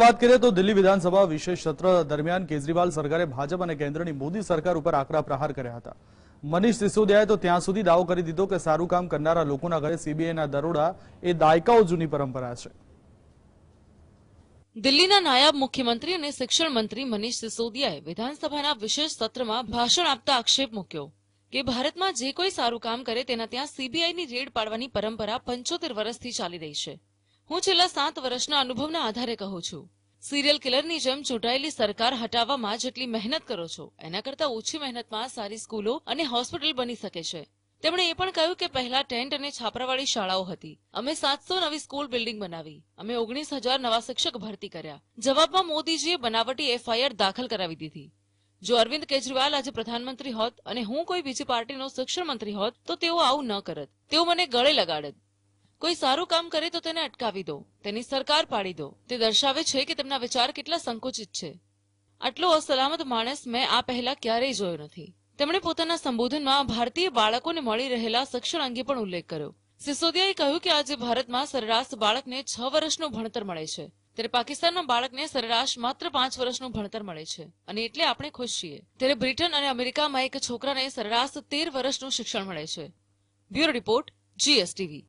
વાત કરીએ તો દિલ્હી વિધાનસભા વિશેષ સત્ર દરમિયાન કેજરીવાલ સરકારે ભાજપ અને કેન્દ્રની મોદી સરકાર ઉપર આકરા પ્રહાર કર્યા હતા મનીષ સિસોદિયાએ તો ત્યાં સુધી દાવો કરી દીધો કે સારું કામ કરનારા લોકોના ઘરે સીબીઆઈના દરોડા એ દાયકાઓ જૂની પરંપરા છે દિલ્હીના નાયબ મુખ્યમંત્રી અને શિક્ષણ મંત્રી મનીષ સિસોદિયાએ વિધાનસભાના વિશેષ સત્રમાં ભાષણ આપતા આક્ષેપ મૂક્યો કે ભારતમાં જે કોઈ સારું કામ કરે તેના ત્યાં સીબીઆઈની રેડ પાડવાની પરંપરા પંચોતેર વર્ષથી ચાલી રહી છે હું છેલ્લા સાત વર્ષના અનુભવના આધારે કહું છું સિરિયલ કિલરની જેમ ચૂંટાયેલી સરકાર હટાવવામાં જેટલી મહેનત કરો છો એના કરતાં ઓછી મહેનતમાં સારી સ્કૂલો અને હોસ્પિટલ બની શકે છે તેમણે એ પણ કહ્યું કે પહેલા ટેન્ટ અને છાપરાવાળી શાળાઓ હતી અમે સાતસો નવી સ્કૂલ બિલ્ડિંગ બનાવી અમે ઓગણીસ હજાર નવા શિક્ષક ભરતી કર્યા જવાબમાં મોદીજીએ બનાવટી એફઆઈઆર દાખલ કરાવી દીધી જો અરવિંદ કેજરીવાલ આજે પ્રધાનમંત્રી હોત અને હું કોઈ બીજી પાર્ટીનો શિક્ષણ મંત્રી હોત તો તેઓ આવું ન કરત તેઓ મને ગળે લગાડત કોઈ સારું કામ કરે તો તેને અટકાવી દો તેની સરકાર પાડી દો તે દર્શાવે છે કે તેમના વિચાર કેટલા સંકુચિત છે આટલો અસલામત માણસ મેં આ પહેલા ક્યારેય જોયો નથી તેમણે પોતાના સંબોધનમાં ભારતીય બાળકોને મળી રહેલા શિક્ષણ અંગે પણ ઉલ્લેખ કર્યો સિસોદિયાએ કહ્યું કે આજે ભારતમાં સરેરાશ બાળકને છ વર્ષનું ભણતર મળે છે ત્યારે પાકિસ્તાનના બાળકને સરેરાશ માત્ર પાંચ વર્ષનું ભણતર મળે છે અને એટલે આપણે ખુશ છીએ ત્યારે બ્રિટન અને અમેરિકામાં એક છોકરાને સરેરાશ તેર વર્ષનું શિક્ષણ મળે છે બ્યુરો રિપોર્ટ જીએસટીવી